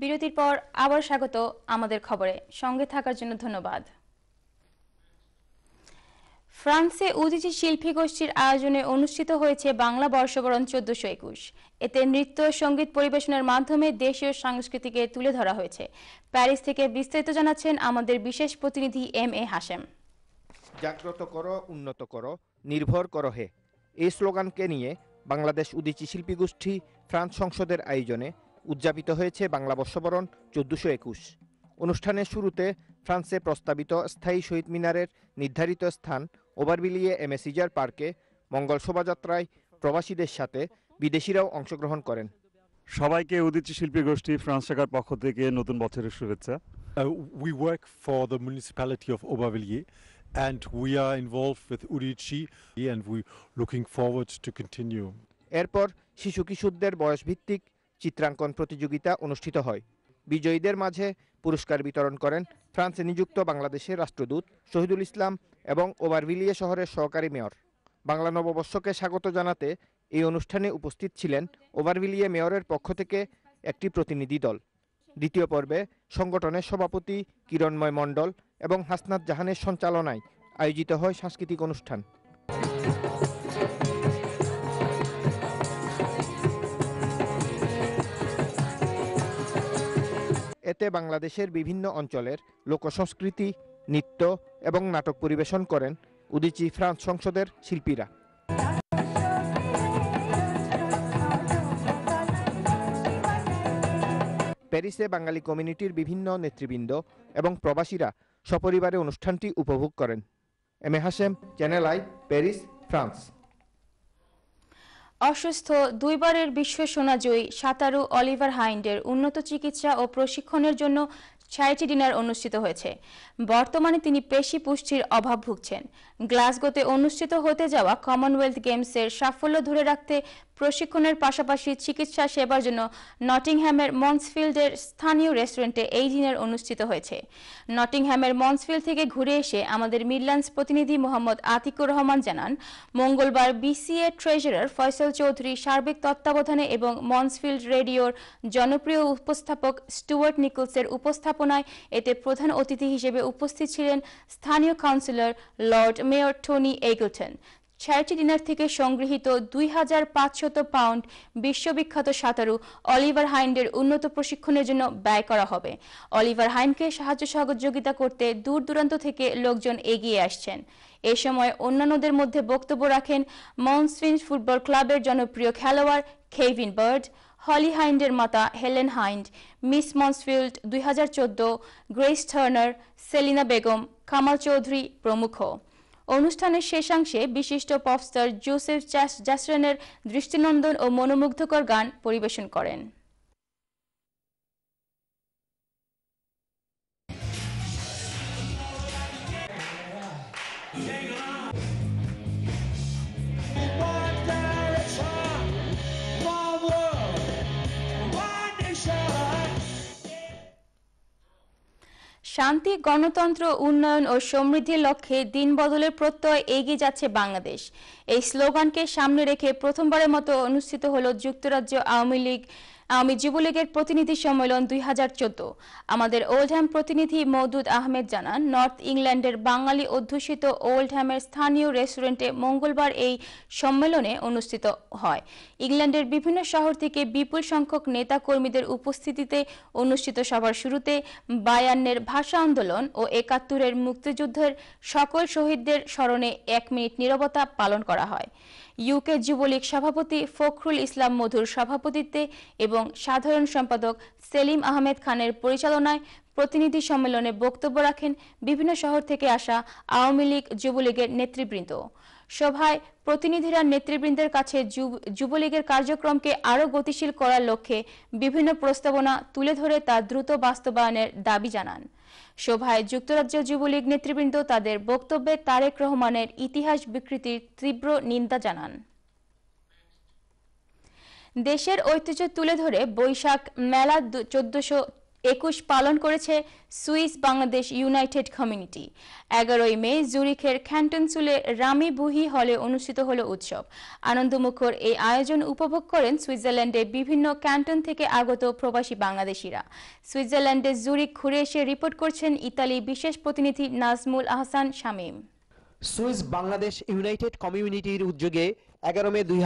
বিরতির পর আবার স্বাগত আমাদের খবরে সঙ্গে থাকার জন্য ধন্যবাদ ফ্রান্সে উদীচী শিল্পী গোষ্ঠীর আয়োজনে অনুষ্ঠিত হয়েছে বাংলা বর্ষবরণ চোদ্দশো একুশ এতে নৃত্য সঙ্গীত পরিবেশনের মাধ্যমে দেশীয় সংস্কৃতিকে তুলে ধরা হয়েছে প্যারিস থেকে বিস্তারিত জানাচ্ছেন আমাদের বিশেষ প্রতিনিধি এম এ হাসেম জাগ্রত করো উন্নত করো নির্ভর কর হে এই স্লোগানকে নিয়ে বাংলাদেশ উদীচী শিল্পী গোষ্ঠী ফ্রান্স সংসদের আয়োজনে উদযাপিত হয়েছে বাংলা বর্ষবরণ চোদ্দোশো একুশ অনুষ্ঠানের শুরুতে ফ্রান্সে প্রস্তাবিত স্থায়ী শহীদ মিনারের নির্ধারিত স্থান ওভারবিলিয়ে এম পার্কে মঙ্গল শোভাযাত্রায় প্রবাসীদের সাথে বিদেশিরাও অংশগ্রহণ করেন সবাইকে উদিচি শিল্পী গোষ্ঠী ফ্রান্স শাখার পক্ষ থেকে নতুন বছরের শুভেচ্ছা we work for the municipality of ওভারবিলিয়ে and we are involve with Urichi and we looking forward to continue এরপর শিশু কিশোরদের বয়সভিত্তিক চিত্রাঙ্কন প্রতিযোগিতা অনুষ্ঠিত হয় বিজয়ীদের মাঝে পুরস্কার বিতরণ করেন ফ্রান্সে নিযুক্ত বাংলাদেশের রাষ্ট্রদূত শহীদুল ইসলাম এবং ওভারভিলিয়ে শহরের সহকারী মেয়র বাংলা নববর্ষকে স্বাগত জানাতে এই অনুষ্ঠানে উপস্থিত ছিলেন ওভারভিলিয়ে মেয়রের পক্ষ থেকে একটি প্রতিনিধি দল দ্বিতীয় পর্বে সংগঠনের সভাপতি কিরণময় মণ্ডল এবং হাসনাত জাহানের সঞ্চালনায় আয়োজিত হয় সাংস্কৃতিক অনুষ্ঠান এতে বাংলাদেশের বিভিন্ন অঞ্চলের লোকসংস্কৃতি নৃত্য এবং নাটক পরিবেশন করেন উদিচি ফ্রান্স সংসদের শিল্পীরা প্যারিসে বাঙালি কমিউনিটির বিভিন্ন নেতৃবৃন্দ এবং প্রবাসীরা সপরিবারে অনুষ্ঠানটি উপভোগ করেন M A Hashem Channel I Paris France অসুস্থ দুইবারের বিশ্ব সোনাজয়ী সাঁতারু অলিভার হাইন্ডের উন্নত চিকিৎসা ও প্রশিক্ষণের জন্য ছায়াটি ডিনার অনুষ্ঠিত হয়েছে বর্তমানে তিনি পেশি পুষ্টির অভাব ভুগছেন গ্লাসগোতে অনুষ্ঠিত হতে যাওয়া কমনওয়েলথ গেমসের সাফল্য ধরে রাখতে প্রশিক্ষণের পাশাপাশি চিকিৎসা সেবার জন্য নটিংহ্যামের মন্সফিল্ডের স্থানীয় রেস্টুরেন্টে এই দিনের অনুষ্ঠিত হয়েছে নটিংহ্যামের মন্সফিল্ড থেকে ঘুরে এসে আমাদের মিডল্যান্ডস প্রতিনিধি মোহাম্মদ আতিকুর রহমান জানান মঙ্গলবার বিসিএ ট্রেজারার ফয়সল চৌধুরী সার্বিক তত্ত্বাবধানে এবং মন্সফিল্ড রেডিওর জনপ্রিয় উপস্থাপক স্টুয়ার্ট নিকলসের উপস্থাপনায় এতে প্রধান অতিথি হিসেবে উপস্থিত ছিলেন স্থানীয় councillor Lord Mayor Tony Eggleton charity dinner থেকে সংগৃহীত দুই হাজার পাঁচশত পাউন্ড বিশ্ববিখ্যাত সাঁতারু অলিভার হাইন্ডের উন্নত প্রশিক্ষণের জন্য ব্যয় করা হবে অলিভার হাইন্ডকে সাহায্য সহযোগিতা করতে দূর দূরান্ত থেকে লোকজন এগিয়ে আসছেন এ সময় অন্যান্যদের মধ্যে বক্তব্য রাখেন মনসফিন্স ফুটবল ক্লাবের জনপ্রিয় খেলোয়াড় খেভিন বার্ড হলি হাইন্ডের মাতা হেলেন হাইন্ড মিস মন্সফিল্ড দুই হাজার গ্রেস টার্নার সেলিনা বেগম কামাল চৌধুরী প্রমুখ অনুষ্ঠানের শেষাংশে বিশিষ্ট পপস্টার জোসেফ জাসরেনের দৃষ্টিনন্দন ও মনোমুগ্ধকর গান পরিবেশন করেন শান্তি গণতন্ত্র উন্নয়ন ও সমৃদ্ধির লক্ষ্যে দিন বদলের প্রত্যয় এগিয়ে যাচ্ছে বাংলাদেশ এই স্লোগানকে সামনে রেখে প্রথমবারের মতো অনুষ্ঠিত হল যুক্তরাজ্য আওয়ামী লীগ আওয়ামী যুবলীগের প্রতিনিধি সম্মেলন দুই আমাদের ওল্ডহ্যাম প্রতিনিধি মৌদুদ আহমেদ জানান নর্থ ইংল্যান্ডের বাঙালি অধ্যুষিত ওল্ডহ্যামের স্থানীয় রেস্টুরেন্টে মঙ্গলবার এই সম্মেলনে অনুষ্ঠিত হয় ইংল্যান্ডের বিভিন্ন শহর থেকে বিপুল সংখ্যক নেতা কর্মীদের উপস্থিতিতে অনুষ্ঠিত সভার শুরুতে বায়ান্নের ভাষা আন্দোলন ও একাত্তরের মুক্তিযুদ্ধের সকল শহীদদের স্মরণে এক মিনিট নিরবতা পালন করা হয় ইউকে যুবলীগ সভাপতি ফখরুল ইসলাম মধুর সভাপতিত্বে এবং এবং সাধারণ সম্পাদক সেলিম আহমেদ খানের পরিচালনায় প্রতিনিধি সম্মেলনে বক্তব্য রাখেন বিভিন্ন শহর থেকে আসা আওয়ামী লীগ যুবলীগের নেতৃবৃন্দ সভায় প্রতিনিধিরা নেতৃবৃন্দের কাছে যুবলীগের কার্যক্রমকে আরও গতিশীল করার লক্ষ্যে বিভিন্ন প্রস্তাবনা তুলে ধরে তা দ্রুত বাস্তবায়নের দাবি জানান সভায় যুক্তরাজ্য যুবলীগ নেতৃবৃন্দ তাদের বক্তব্যে তারেক রহমানের ইতিহাস বিকৃতির তীব্র নিন্দা জানান দেশের ঐতিহ্য তুলে ধরে বৈশাখ মেলা চোদ্দশো একুশ পালন করেছে সুইস বাংলাদেশ ইউনাইটেড কমিউনিটি এগারোই মে জুরিখের সুলে রামি বুহি হলে অনুষ্ঠিত হল উৎসব আনন্দমুখর এই আয়োজন উপভোগ করেন সুইজারল্যান্ডের বিভিন্ন ক্যান্টন থেকে আগত প্রবাসী বাংলাদেশিরা সুইজারল্যান্ডের জুরিক ঘুরে এসে রিপোর্ট করছেন ইতালি বিশেষ প্রতিনিধি নাজমুল আহসান শামীম সুইস বাংলাদেশ ইউনাইটেড কমিউনিটির উদ্যোগে এগারো মে দুই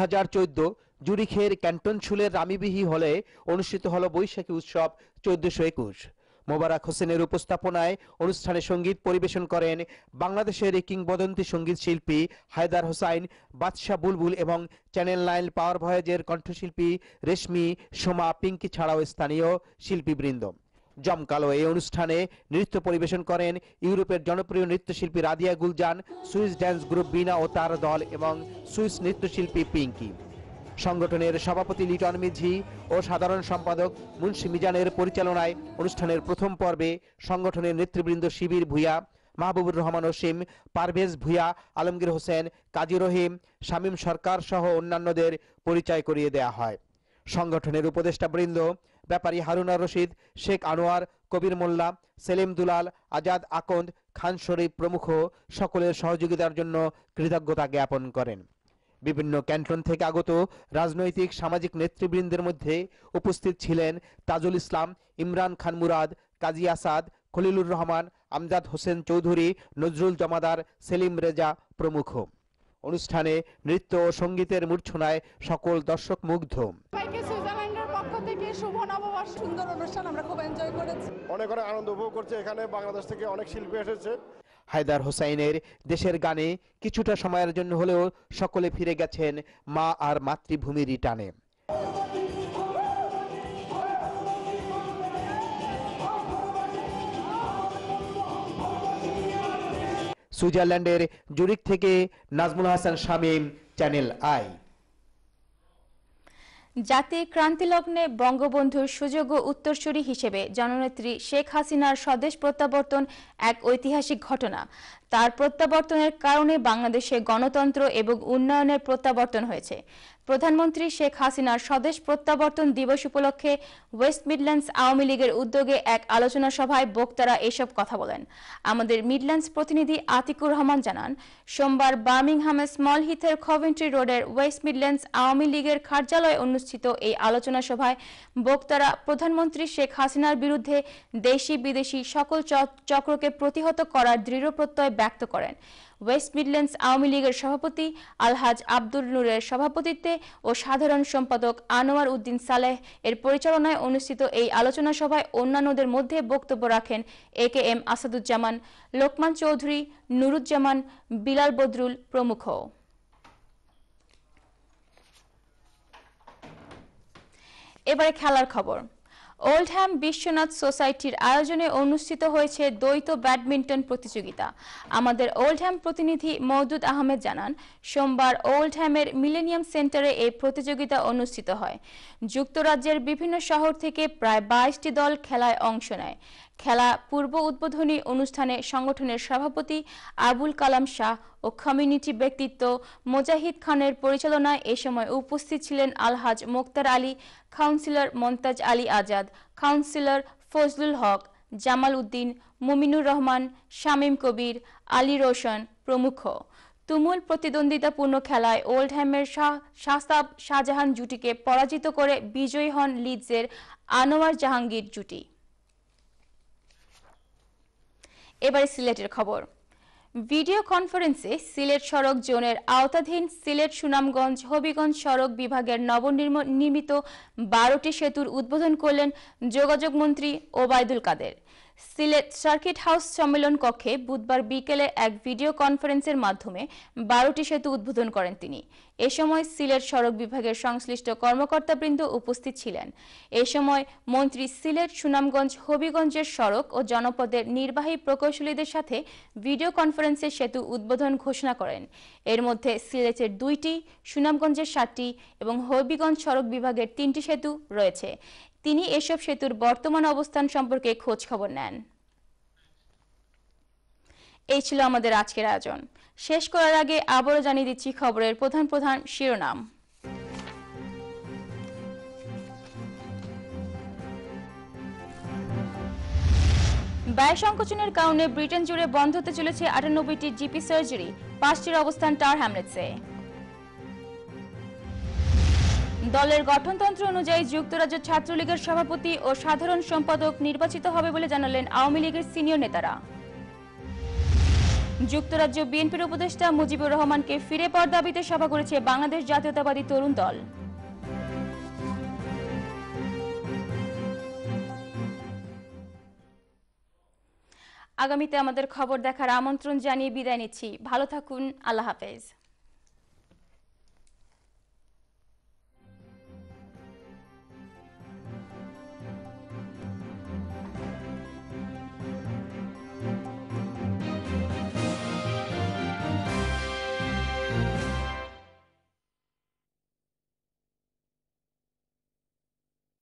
জুরিখের ক্যান্টন ছুলের রামিবিহি হলে অনুষ্ঠিত হল বৈশাখী উৎসব চোদ্দশো একুশ মোবারক হোসেনের উপস্থাপনায় অনুষ্ঠানে সঙ্গীত পরিবেশন করেন বাংলাদেশের কিংবদন্তি সঙ্গীত শিল্পী হায়দার হোসাইন বাদশাহ বুলবুল এবং চ্যানেল নাইন পাওয়ার ভয়েজের কণ্ঠশিল্পী রেশমি সোমা পিঙ্কি ছাড়াও স্থানীয় শিল্পীবৃন্দ জমকালো এই অনুষ্ঠানে নৃত্য পরিবেশন করেন ইউরোপের জনপ্রিয় নৃত্যশিল্পী Radia Gulzan Swiss dance group Bina ও তার দল এবং সুইস নৃত্যশিল্পী পিঙ্কি সংগঠনের সভাপতি লিটন মিঝি ও সাধারণ সম্পাদক মুন্সি মিজানের পরিচালনায় অনুষ্ঠানের প্রথম পর্বে সংগঠনের নেতৃবৃন্দ শিবির ভূয়া মাহবুবুর রহমান ওসিম পারভেজ ভূয়া আলমগীর হোসেন কাজী রহিম শামীম সরকার সহ অন্যান্যদের পরিচয় করিয়ে দেয়া হয় সংগঠনের উপদেষ্টাবৃন্দ ব্যাপারী হারুনা রশিদ শেখ আনোয়ার কবির মোল্লা সেলিম দুলাল আজাদ আকন্দ খান শরীফ প্রমুখ সকলের সহযোগিতার জন্য কৃতজ্ঞতা জ্ঞাপন করেন বিভিন্ন ক্যান্টন থেকে আগত রাজনৈতিক সামাজিক নেতৃবৃন্দের মধ্যে উপস্থিত ছিলেন তাজুল ইসলাম ইমরান খান মুরাদ কাজী আসাদ খলিলুর রহমান আমজাদ হোসেন চৌধুরী নজরুল জমাদার সেলিম রেজা প্রমুখ অনুষ্ঠানে নৃত্য ও সঙ্গীতের মূর্ছনায় সকল দর্শক মুগ্ধ অনেক অনেক আনন্দ উপভোগ করছে এখানে বাংলাদেশ থেকে অনেক শিল্পী এসেছে হায়দার হোসাইনের দেশের গানে কিছুটা সময়ের জন্য হলেও সকলে ফিরে গেছেন মা আর মাতৃভূমির টানে সুইজারল্যান্ডের জুরিক থেকে নাজমুল হাসান শামীম চ্যানেল আই জাতি ক্রান্তিলগ্নে বঙ্গবন্ধুর সুযোগ্য উত্তরসূরি হিসেবে জননেত্রী শেখ হাসিনার স্বদেশ প্রত্যাবর্তন এক ঐতিহাসিক ঘটনা তার প্রত্যাবর্তনের কারণে বাংলাদেশে গণতন্ত্র এবং উন্নয়নের প্রত্যাবর্তন হয়েছে প্রধানমন্ত্রী শেখ হাসিনার স্বদেশ প্রত্যাবর্তন দিবস উপলক্ষে ওয়েস্ট মিডল্যান্ডস আওয়ামী লীগের উদ্যোগে এক আলোচনা সভায় বক্তারা এসব কথা বলেন আমাদের মিডল্যান্ডস প্রতিনিধি আতিকুর রহমান জানান সোমবার বার্মিংহামের স্মল হিথের খভেন্ট্রি রোডের ওয়েস্ট মিডল্যান্ডস আওয়ামী লীগের কার্যালয়ে অনুষ্ঠিত এই আলোচনা সভায় বক্তারা প্রধানমন্ত্রী শেখ হাসিনার বিরুদ্ধে দেশি বিদেশি সকল চক্রকে প্রতিহত করার দৃঢ় প্রত্যয় ব্যক্ত করেন ওয়েস্ট মিডল্যান্ডস আওয়ামী লীগের সভাপতি আলহাজ আব্দুল নুরের সভাপতিত্বে ও সাধারণ সম্পাদক আনোয়ার উদ্দিন সালেহ এর পরিচালনায় অনুষ্ঠিত এই আলোচনা সভায় অন্যান্যদের মধ্যে বক্তব্য রাখেন A K M Asaduzzaman Lokman Chowdhury Nuruzzaman Bilal Badrul প্রমুখ এবারে খেলার খবর ওল্ডহ্যাম বিশ্বনাথ সোসাইটির আয়োজনে অনুষ্ঠিত হয়েছে দ্বৈত ব্যাডমিন্টন প্রতিযোগিতা আমাদের ওল্ডহ্যাম প্রতিনিধি মওদুদ আহমেদ জানান সোমবার ওল্ডহ্যামের মিলেনিয়াম সেন্টারে এই প্রতিযোগিতা অনুষ্ঠিত হয় যুক্তরাজ্যের বিভিন্ন শহর থেকে প্রায় বাইশটি দল খেলায় অংশ নেয় খেলা পূর্ব উদ্বোধনী অনুষ্ঠানে সংগঠনের সভাপতি আবুল কালাম শাহ ও কমিউনিটি ব্যক্তিত্ব মোজাহিদ খানের পরিচালনায় এ সময় উপস্থিত ছিলেন আলহাজ মোক্তার আলী কাউন্সিলর মন্তাজ আলী আজাদ কাউন্সিলর ফজলুল হক জামাল উদ্দিন মুমিনুর রহমান শামীম কবির আলী রোশন প্রমুখ তুমুল প্রতিদ্বন্দ্বিতাপূর্ণ খেলায় ওল্ডহ্যামের শাহসাব শাহজাহান জুটিকে পরাজিত করে বিজয়ী হন লিডসের আনোয়ার জাহাঙ্গীর জুটি এবারে সিলেটের খবর ভিডিও কনফারেন্সে সিলেট সড়ক জোনের আওতাধীন সিলেট সুনামগঞ্জ হবিগঞ্জ সড়ক বিভাগের নবনির্মিত বারোটি সেতুর উদ্বোধন করলেন যোগাযোগ মন্ত্রী ওবায়দুল কাদের সিলেট সার্কিট হাউস সম্মেলন কক্ষে বুধবার বিকেলে এক ভিডিও কনফারেন্সের মাধ্যমে বারোটি সেতু উদ্বোধন করেন তিনি এ সময় সিলেট সড়ক বিভাগের সংশ্লিষ্ট কর্মকর্তাবৃন্দ উপস্থিত ছিলেন এ সময় মন্ত্রী সিলেট সুনামগঞ্জ হবিগঞ্জের সড়ক ও জনপদের নির্বাহী প্রকৌশলীদের সাথে ভিডিও কনফারেন্সে সেতু উদ্বোধন ঘোষণা করেন এর মধ্যে সিলেটের দুইটি সুনামগঞ্জের সাতটি এবং হবিগঞ্জ সড়ক বিভাগের তিনটি সেতু রয়েছে তিনি এসব সেতুর বর্তমান অবস্থান সম্পর্কে খোঁজ খবর নেন এই ছিল আমাদের আজকের আয়োজন শেষ করার আগে আবারও জানিয়ে দিচ্ছি খবরের প্রধান প্রধান শিরোনাম ব্যয় সংকোচনের কারণে ব্রিটেন জুড়ে বন্ধ হতে চলেছে আটানব্বইটি জিপি সার্জারি পাঁচটির অবস্থান টার হ্যামলেটসে দলের গঠনতন্ত্র অনুযায়ী যুক্তরাজ্য ছাত্রলীগের সভাপতি ও সাধারণ সম্পাদক নির্বাচিত হবে বলে জানালেন আওয়ামী লীগের সিনিয়র নেতারা যুক্তরাজ্য বিএনপির উপদেষ্টা মুজিবুর রহমানকে ফিরে পাওয়ার দাবিতে সভা করেছে বাংলাদেশ জাতীয়তাবাদী তরুণ দল আগামীতে আমাদের খবর দেখার আমন্ত্রণ জানিয়ে বিদায় নিচ্ছি ভালো থাকুন আল্লাহ হাফেজ